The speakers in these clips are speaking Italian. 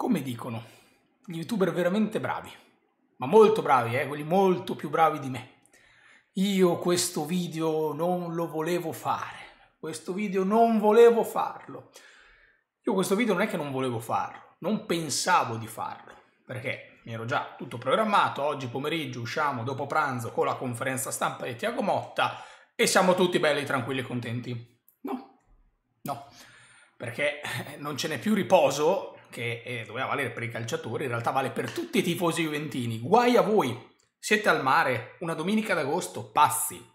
come dicono, gli youtuber veramente bravi, ma molto bravi, eh, quelli molto più bravi di me. Io questo video non lo volevo fare, questo video non volevo farlo. Io questo video non è che non volevo farlo, non pensavo di farlo, perché mi ero già tutto programmato, oggi pomeriggio usciamo dopo pranzo con la conferenza stampa di Tiago Motta e siamo tutti belli, tranquilli e contenti. No, no, perché non ce n'è più riposo che eh, doveva valere per i calciatori, in realtà vale per tutti i tifosi juventini. Guai a voi! Siete al mare, una domenica d'agosto, pazzi,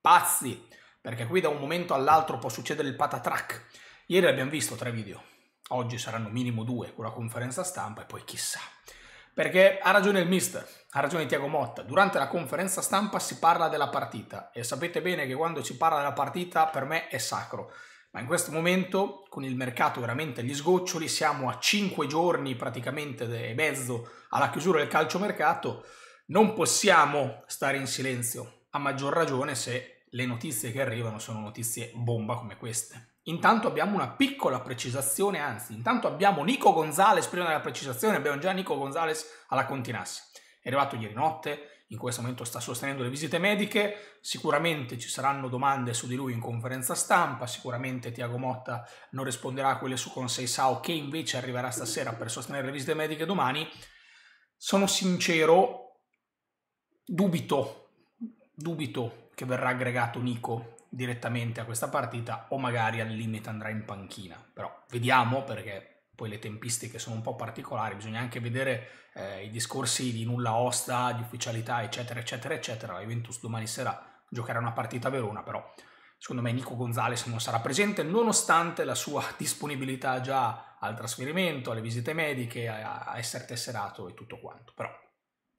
pazzi, perché qui da un momento all'altro può succedere il patatrac. Ieri abbiamo visto tre video, oggi saranno minimo due con la conferenza stampa e poi chissà. Perché ha ragione il mister, ha ragione Tiago Motta, durante la conferenza stampa si parla della partita e sapete bene che quando si parla della partita per me è sacro ma in questo momento con il mercato veramente agli sgoccioli siamo a 5 giorni praticamente e mezzo alla chiusura del calciomercato, non possiamo stare in silenzio, a maggior ragione se le notizie che arrivano sono notizie bomba come queste. Intanto abbiamo una piccola precisazione, anzi, intanto abbiamo Nico Gonzales prima della precisazione, abbiamo già Nico Gonzales alla Continassi. È arrivato ieri notte, in questo momento sta sostenendo le visite mediche, sicuramente ci saranno domande su di lui in conferenza stampa, sicuramente Tiago Motta non risponderà a quelle su Consei Sao che invece arriverà stasera per sostenere le visite mediche domani. Sono sincero, dubito, dubito che verrà aggregato Nico direttamente a questa partita o magari al limite andrà in panchina, però vediamo perché poi le tempistiche sono un po' particolari, bisogna anche vedere eh, i discorsi di nulla osta, di ufficialità, eccetera, eccetera, eccetera. La Juventus domani sera giocherà una partita a Verona, però secondo me Nico Gonzalez non sarà presente, nonostante la sua disponibilità già al trasferimento, alle visite mediche, a, a essere tesserato e tutto quanto. Però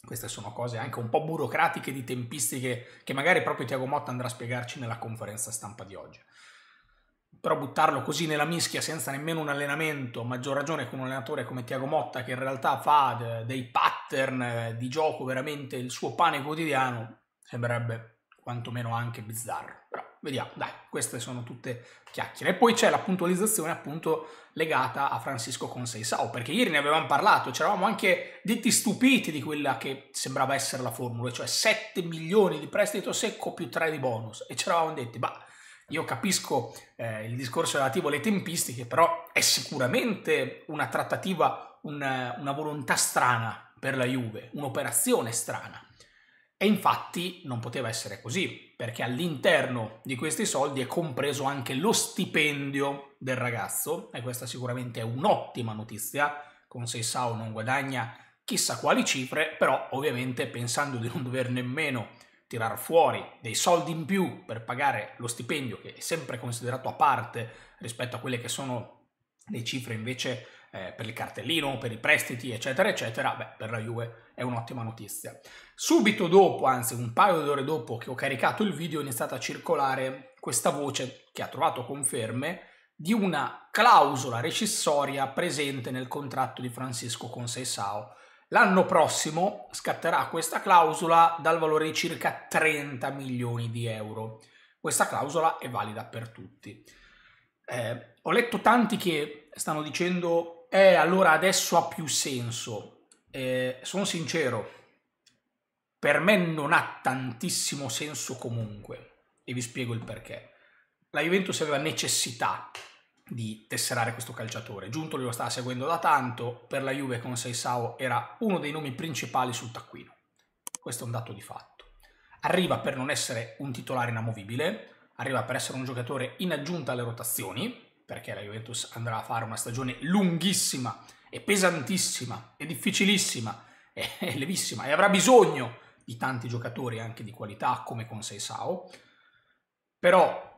queste sono cose anche un po' burocratiche di tempistiche che magari proprio Tiago Motta andrà a spiegarci nella conferenza stampa di oggi però buttarlo così nella mischia senza nemmeno un allenamento, a maggior ragione con un allenatore come Tiago Motta che in realtà fa dei pattern eh, di gioco veramente il suo pane quotidiano, sembrerebbe quantomeno anche bizzarro. Però vediamo, dai, queste sono tutte chiacchiere. E poi c'è la puntualizzazione appunto legata a Francisco Conseisao, perché ieri ne avevamo parlato, ci eravamo anche detti stupiti di quella che sembrava essere la formula, cioè 7 milioni di prestito secco più 3 di bonus, e ci eravamo detti, bah, io capisco eh, il discorso relativo alle tempistiche, però è sicuramente una trattativa, una, una volontà strana per la Juve, un'operazione strana. E infatti non poteva essere così, perché all'interno di questi soldi è compreso anche lo stipendio del ragazzo, e questa sicuramente è un'ottima notizia, con Seisao non guadagna chissà quali cifre, però ovviamente pensando di non dover nemmeno tirar fuori dei soldi in più per pagare lo stipendio, che è sempre considerato a parte rispetto a quelle che sono le cifre invece eh, per il cartellino, per i prestiti, eccetera, eccetera, beh, per la Juve è un'ottima notizia. Subito dopo, anzi un paio d'ore dopo che ho caricato il video, è iniziata a circolare questa voce che ha trovato conferme di una clausola recissoria presente nel contratto di Francisco con Seisao L'anno prossimo scatterà questa clausola dal valore di circa 30 milioni di euro. Questa clausola è valida per tutti. Eh, ho letto tanti che stanno dicendo, eh allora adesso ha più senso. Eh, sono sincero, per me non ha tantissimo senso comunque e vi spiego il perché. La Juventus aveva necessità di tesserare questo calciatore. Giunto lo stava seguendo da tanto, per la Juve con Seisao era uno dei nomi principali sul taccuino. Questo è un dato di fatto. Arriva per non essere un titolare inamovibile, arriva per essere un giocatore in aggiunta alle rotazioni, perché la Juventus andrà a fare una stagione lunghissima e pesantissima e difficilissima e levissima e avrà bisogno di tanti giocatori anche di qualità come con Seisao. Però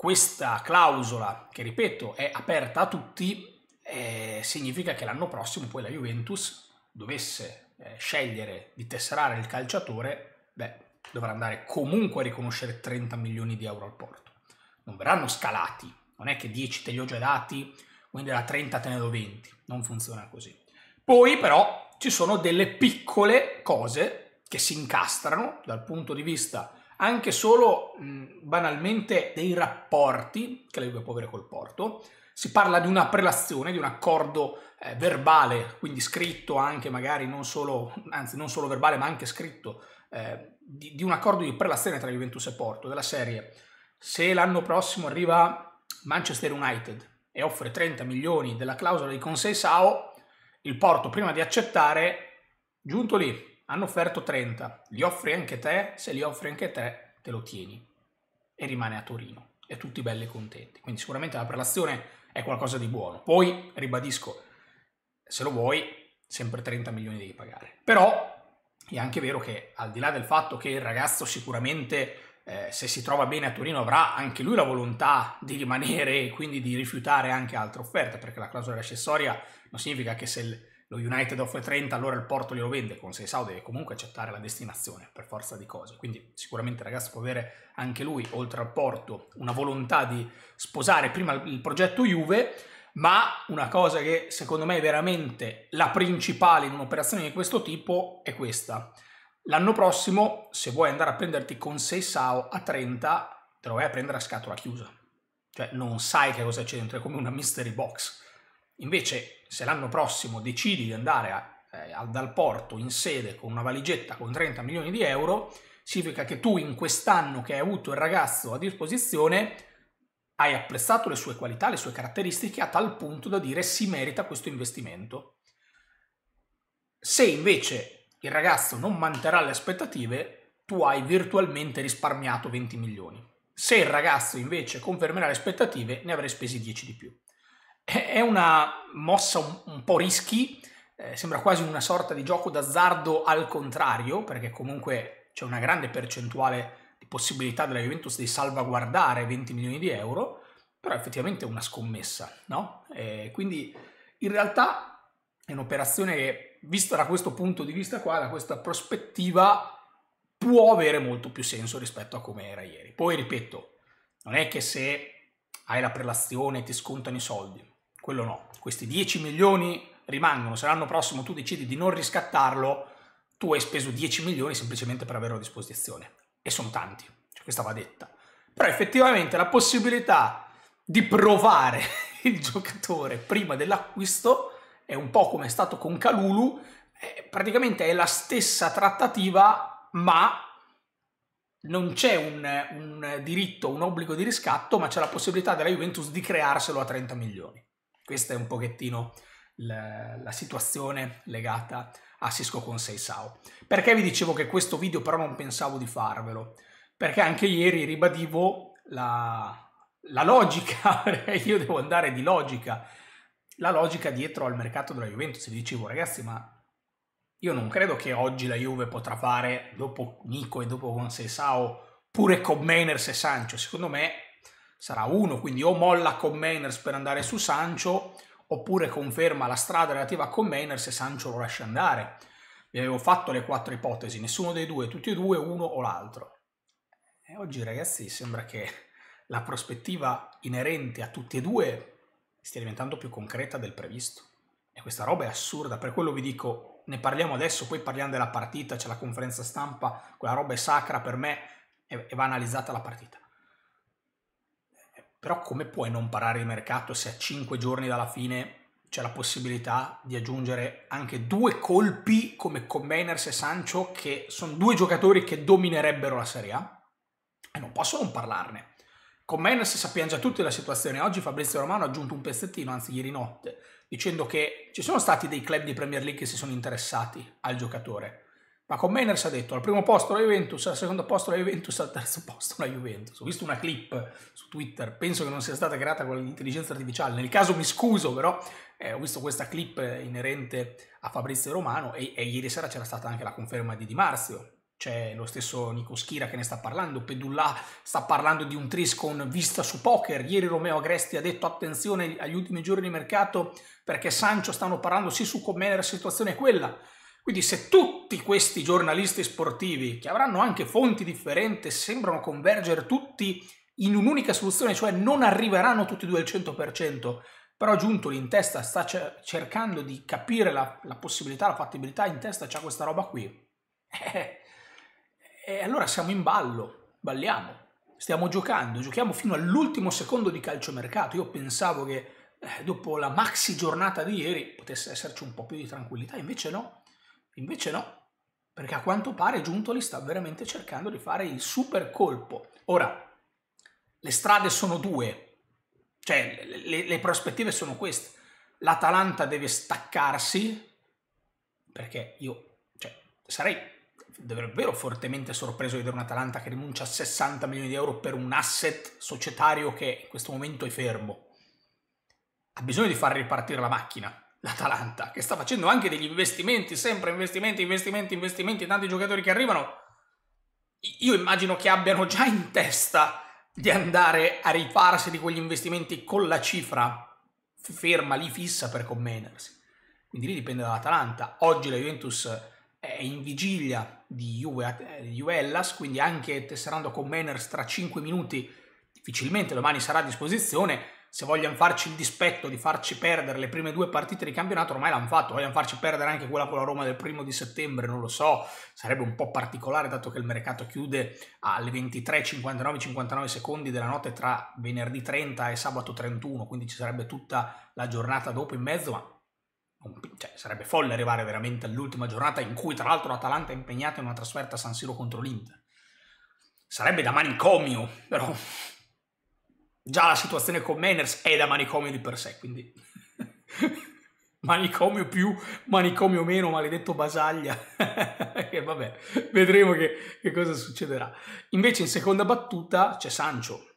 questa clausola, che ripeto è aperta a tutti, eh, significa che l'anno prossimo poi la Juventus dovesse eh, scegliere di tesserare il calciatore, beh, dovrà andare comunque a riconoscere 30 milioni di euro al porto. Non verranno scalati, non è che 10 te li ho già dati, quindi da 30 te ne do 20, non funziona così. Poi però ci sono delle piccole cose che si incastrano dal punto di vista anche solo mh, banalmente dei rapporti che la Juve può avere col Porto. Si parla di una prelazione, di un accordo eh, verbale, quindi scritto anche magari non solo, anzi non solo verbale ma anche scritto, eh, di, di un accordo di prelazione tra Juventus e Porto, della serie se l'anno prossimo arriva Manchester United e offre 30 milioni della clausola di Sao, il Porto prima di accettare, giunto lì, hanno offerto 30, li offri anche te, se li offri anche te te lo tieni e rimane a Torino e tutti belli e contenti. Quindi sicuramente la prelazione è qualcosa di buono. Poi, ribadisco, se lo vuoi, sempre 30 milioni devi pagare. Però è anche vero che al di là del fatto che il ragazzo sicuramente... Eh, se si trova bene a Torino avrà anche lui la volontà di rimanere e quindi di rifiutare anche altre offerte, perché la clausola accessoria non significa che se il, lo United offre 30, allora il Porto glielo vende, con 6 Sao deve comunque accettare la destinazione per forza di cose, quindi sicuramente il ragazzo può avere anche lui, oltre al Porto, una volontà di sposare prima il progetto Juve, ma una cosa che secondo me è veramente la principale in un'operazione di questo tipo è questa. L'anno prossimo, se vuoi andare a prenderti con 6 Sao a 30, te lo vai a prendere a scatola chiusa. Cioè non sai che cosa c'è dentro, è come una mystery box Invece se l'anno prossimo decidi di andare a, eh, dal porto in sede con una valigetta con 30 milioni di euro, significa che tu in quest'anno che hai avuto il ragazzo a disposizione hai apprezzato le sue qualità, le sue caratteristiche a tal punto da dire si merita questo investimento. Se invece il ragazzo non manterrà le aspettative, tu hai virtualmente risparmiato 20 milioni. Se il ragazzo invece confermerà le aspettative, ne avrai spesi 10 di più. È una mossa un po' rischi, eh, sembra quasi una sorta di gioco d'azzardo al contrario, perché comunque c'è una grande percentuale di possibilità della Juventus di salvaguardare 20 milioni di euro, però effettivamente è una scommessa, no? E eh, quindi in realtà è un'operazione che, vista da questo punto di vista qua, da questa prospettiva, può avere molto più senso rispetto a come era ieri. Poi ripeto, non è che se hai la prelazione ti scontano i soldi, quello no. Questi 10 milioni rimangono, se l'anno prossimo tu decidi di non riscattarlo, tu hai speso 10 milioni semplicemente per averlo a disposizione. E sono tanti, cioè, questa va detta. Però effettivamente la possibilità di provare il giocatore prima dell'acquisto è un po' come è stato con Calulu, praticamente è la stessa trattativa, ma non c'è un, un diritto, un obbligo di riscatto, ma c'è la possibilità della Juventus di crearselo a 30 milioni. Questa è un pochettino la, la situazione legata a Cisco con 6 SAO. Perché vi dicevo che questo video però non pensavo di farvelo? Perché anche ieri ribadivo la, la logica, io devo andare di logica, la logica dietro al mercato della Juventus. Vi dicevo ragazzi ma io non credo che oggi la Juve potrà fare, dopo Nico e dopo Consesao, pure con Mainers e Sancho. Secondo me sarà uno, quindi o molla con Mainers per andare su Sancho oppure conferma la strada relativa a Commainers e Sancho lo lascia andare. Vi avevo fatto le quattro ipotesi, nessuno dei due, tutti e due, uno o l'altro. E oggi ragazzi sembra che la prospettiva inerente a tutti e due stia diventando più concreta del previsto. E questa roba è assurda, per quello vi dico, ne parliamo adesso, poi parliamo della partita, c'è la conferenza stampa, quella roba è sacra per me e va analizzata la partita però come puoi non parare il mercato se a 5 giorni dalla fine c'è la possibilità di aggiungere anche due colpi come Combiners e Sancho, che sono due giocatori che dominerebbero la Serie A? E non posso non parlarne. Combiners sappiamo già tutti la situazione. Oggi Fabrizio Romano ha aggiunto un pezzettino, anzi ieri notte, dicendo che ci sono stati dei club di Premier League che si sono interessati al giocatore. Ma con Meners ha detto al primo posto la Juventus, al secondo posto la Juventus, al terzo posto la Juventus. Ho visto una clip su Twitter, penso che non sia stata creata con l'intelligenza artificiale, nel caso mi scuso però, eh, ho visto questa clip inerente a Fabrizio Romano e, e ieri sera c'era stata anche la conferma di Di Marzio. C'è lo stesso Nico Schira che ne sta parlando, Pedulla sta parlando di un tris con vista su poker, ieri Romeo Agresti ha detto attenzione agli ultimi giorni di mercato perché Sancio stanno parlando sì su Commener, la situazione è quella quindi se tutti questi giornalisti sportivi, che avranno anche fonti differenti, sembrano convergere tutti in un'unica soluzione, cioè non arriveranno tutti e due al 100%, però Giuntoli in testa sta cercando di capire la, la possibilità, la fattibilità, in testa c'è questa roba qui. Eh, eh, e allora siamo in ballo, balliamo, stiamo giocando, giochiamo fino all'ultimo secondo di calciomercato. Io pensavo che eh, dopo la maxi giornata di ieri potesse esserci un po' più di tranquillità, invece no. Invece no, perché a quanto pare Giuntoli sta veramente cercando di fare il super colpo. Ora, le strade sono due, cioè le, le prospettive sono queste. L'Atalanta deve staccarsi, perché io cioè, sarei davvero fortemente sorpreso di vedere un Atalanta che rinuncia a 60 milioni di euro per un asset societario che in questo momento è fermo. Ha bisogno di far ripartire la macchina l'Atalanta, che sta facendo anche degli investimenti, sempre investimenti, investimenti, investimenti, tanti giocatori che arrivano, io immagino che abbiano già in testa di andare a rifarsi di quegli investimenti con la cifra ferma lì fissa per commenersi. Quindi lì dipende dall'Atalanta. Oggi la Juventus è in vigilia di Juve, di quindi anche tesserando Commeners tra 5 minuti difficilmente domani sarà a disposizione se vogliono farci il dispetto di farci perdere le prime due partite di campionato, ormai l'hanno fatto, vogliono farci perdere anche quella con la Roma del primo di settembre, non lo so, sarebbe un po' particolare dato che il mercato chiude alle 23.59-59 secondi della notte tra venerdì 30 e sabato 31, quindi ci sarebbe tutta la giornata dopo in mezzo, ma cioè, sarebbe folle arrivare veramente all'ultima giornata in cui tra l'altro l'Atalanta è impegnata in una trasferta a San Siro contro l'Inter. Sarebbe da manicomio, però Già la situazione con Manners è da manicomio di per sé, quindi manicomio più, manicomio meno, maledetto basaglia. e vabbè, vedremo che, che, cosa succederà. Invece in seconda battuta c'è Sancho,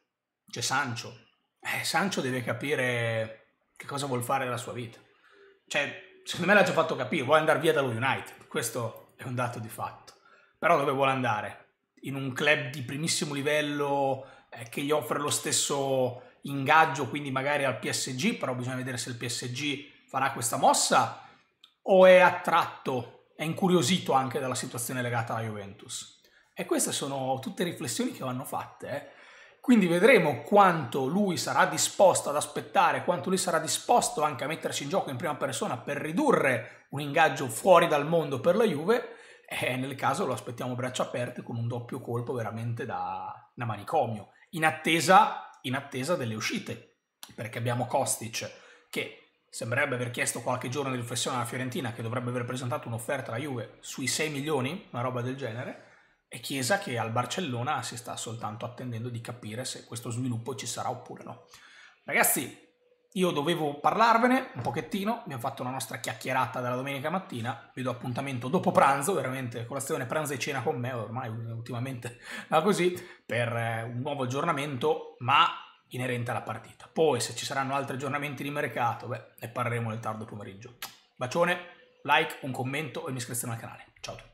c'è Sancho. Eh, Sancho deve capire che cosa vuol fare nella sua vita. Cioè, secondo me l'ha già fatto capire, vuole andare via dallo United, questo è un dato di fatto. Però dove vuole andare? In un club di primissimo livello eh, che gli offre lo stesso ingaggio, quindi magari al PSG, però bisogna vedere se il PSG farà questa mossa o è attratto, è incuriosito anche dalla situazione legata alla Juventus. E queste sono tutte riflessioni che vanno fatte. Eh. Quindi vedremo quanto lui sarà disposto ad aspettare, quanto lui sarà disposto anche a metterci in gioco in prima persona per ridurre un ingaggio fuori dal mondo per la Juve. E nel caso lo aspettiamo braccia aperte con un doppio colpo veramente da, da manicomio in attesa, in attesa delle uscite, perché abbiamo Kostic che sembrerebbe aver chiesto qualche giorno di riflessione alla Fiorentina che dovrebbe aver presentato un'offerta alla Juve sui 6 milioni, una roba del genere, e Chiesa che al Barcellona si sta soltanto attendendo di capire se questo sviluppo ci sarà oppure no. Ragazzi, io dovevo parlarvene un pochettino, abbiamo fatto una nostra chiacchierata della domenica mattina, vi do appuntamento dopo pranzo, veramente colazione, pranzo e cena con me, ormai ultimamente va così, per eh, un nuovo aggiornamento, ma inerente alla partita. Poi se ci saranno altri aggiornamenti di mercato, beh, ne parleremo nel tardo pomeriggio. Bacione, like, un commento e mi iscrizione al canale. Ciao a tutti.